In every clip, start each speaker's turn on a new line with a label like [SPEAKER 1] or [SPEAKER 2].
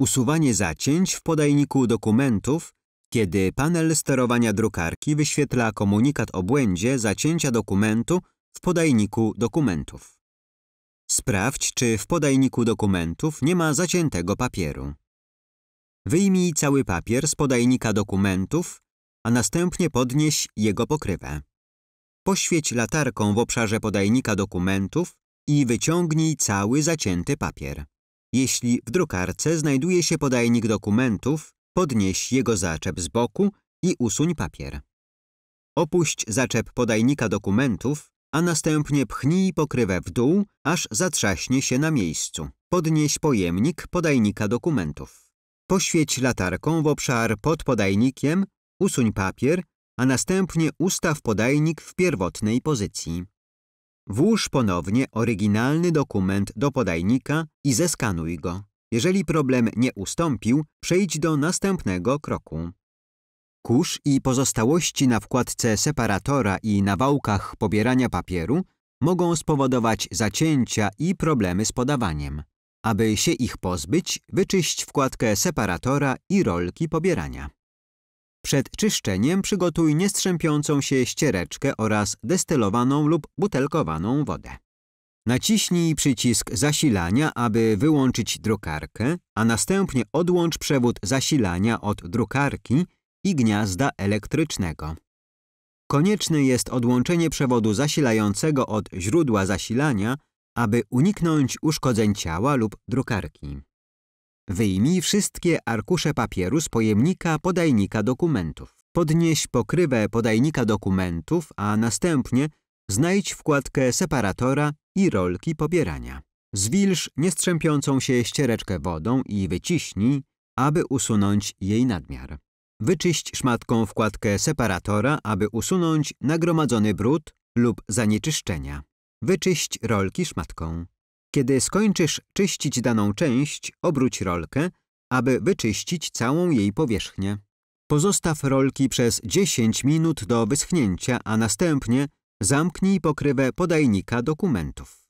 [SPEAKER 1] usuwanie zacięć w podajniku dokumentów, kiedy panel sterowania drukarki wyświetla komunikat o błędzie zacięcia dokumentu w podajniku dokumentów. Sprawdź, czy w podajniku dokumentów nie ma zaciętego papieru. Wyjmij cały papier z podajnika dokumentów, a następnie podnieś jego pokrywę. Poświeć latarką w obszarze podajnika dokumentów i wyciągnij cały zacięty papier. Jeśli w drukarce znajduje się podajnik dokumentów, podnieś jego zaczep z boku i usuń papier. Opuść zaczep podajnika dokumentów, a następnie pchnij pokrywę w dół, aż zatrzaśnie się na miejscu. Podnieś pojemnik podajnika dokumentów. Poświeć latarką w obszar pod podajnikiem, usuń papier, a następnie ustaw podajnik w pierwotnej pozycji. Włóż ponownie oryginalny dokument do podajnika i zeskanuj go. Jeżeli problem nie ustąpił, przejdź do następnego kroku. Kurz i pozostałości na wkładce separatora i na wałkach pobierania papieru mogą spowodować zacięcia i problemy z podawaniem. Aby się ich pozbyć, wyczyść wkładkę separatora i rolki pobierania. Przed czyszczeniem przygotuj niestrzępiącą się ściereczkę oraz destylowaną lub butelkowaną wodę. Naciśnij przycisk zasilania, aby wyłączyć drukarkę, a następnie odłącz przewód zasilania od drukarki i gniazda elektrycznego. Konieczne jest odłączenie przewodu zasilającego od źródła zasilania, aby uniknąć uszkodzeń ciała lub drukarki. Wyjmij wszystkie arkusze papieru z pojemnika podajnika dokumentów. Podnieś pokrywę podajnika dokumentów, a następnie znajdź wkładkę separatora i rolki pobierania. Zwilż niestrzępiącą się ściereczkę wodą i wyciśnij, aby usunąć jej nadmiar. Wyczyść szmatką wkładkę separatora, aby usunąć nagromadzony brud lub zanieczyszczenia. Wyczyść rolki szmatką. Kiedy skończysz czyścić daną część, obróć rolkę, aby wyczyścić całą jej powierzchnię. Pozostaw rolki przez 10 minut do wyschnięcia, a następnie zamknij pokrywę podajnika dokumentów.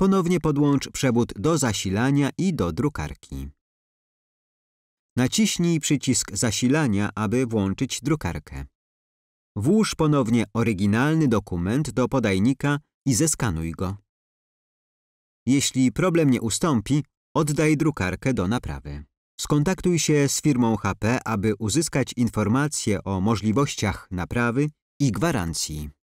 [SPEAKER 1] Ponownie podłącz przewód do zasilania i do drukarki. Naciśnij przycisk zasilania, aby włączyć drukarkę. Włóż ponownie oryginalny dokument do podajnika i zeskanuj go. Jeśli problem nie ustąpi, oddaj drukarkę do naprawy. Skontaktuj się z firmą HP, aby uzyskać informacje o możliwościach naprawy i gwarancji.